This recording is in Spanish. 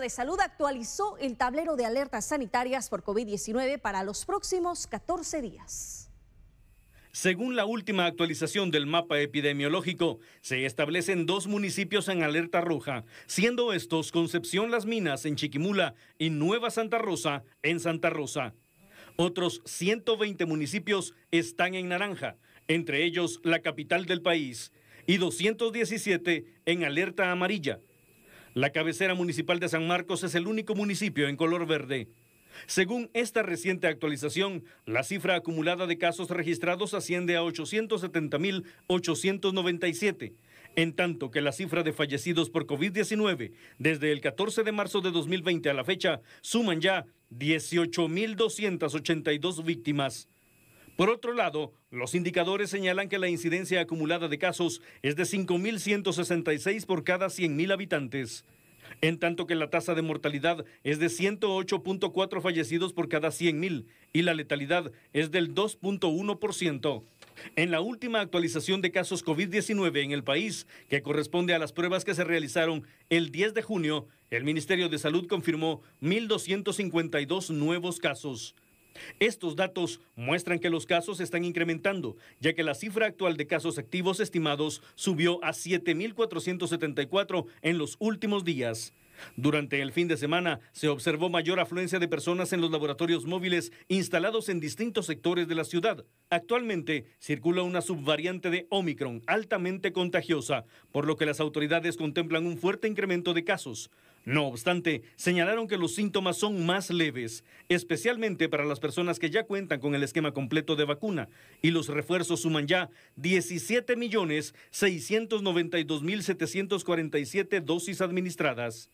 de Salud actualizó el tablero de alertas sanitarias por COVID-19 para los próximos 14 días. Según la última actualización del mapa epidemiológico, se establecen dos municipios en alerta roja, siendo estos Concepción Las Minas en Chiquimula y Nueva Santa Rosa en Santa Rosa. Otros 120 municipios están en naranja, entre ellos la capital del país, y 217 en alerta amarilla. La cabecera municipal de San Marcos es el único municipio en color verde. Según esta reciente actualización, la cifra acumulada de casos registrados asciende a 870.897, en tanto que la cifra de fallecidos por COVID-19 desde el 14 de marzo de 2020 a la fecha suman ya 18.282 víctimas. Por otro lado, los indicadores señalan que la incidencia acumulada de casos es de 5.166 por cada 100.000 habitantes, en tanto que la tasa de mortalidad es de 108.4 fallecidos por cada 100.000 y la letalidad es del 2.1%. En la última actualización de casos COVID-19 en el país, que corresponde a las pruebas que se realizaron el 10 de junio, el Ministerio de Salud confirmó 1.252 nuevos casos. Estos datos muestran que los casos están incrementando, ya que la cifra actual de casos activos estimados subió a 7.474 en los últimos días. Durante el fin de semana se observó mayor afluencia de personas en los laboratorios móviles instalados en distintos sectores de la ciudad. Actualmente circula una subvariante de Omicron altamente contagiosa, por lo que las autoridades contemplan un fuerte incremento de casos. No obstante, señalaron que los síntomas son más leves, especialmente para las personas que ya cuentan con el esquema completo de vacuna, y los refuerzos suman ya 17.692.747 dosis administradas.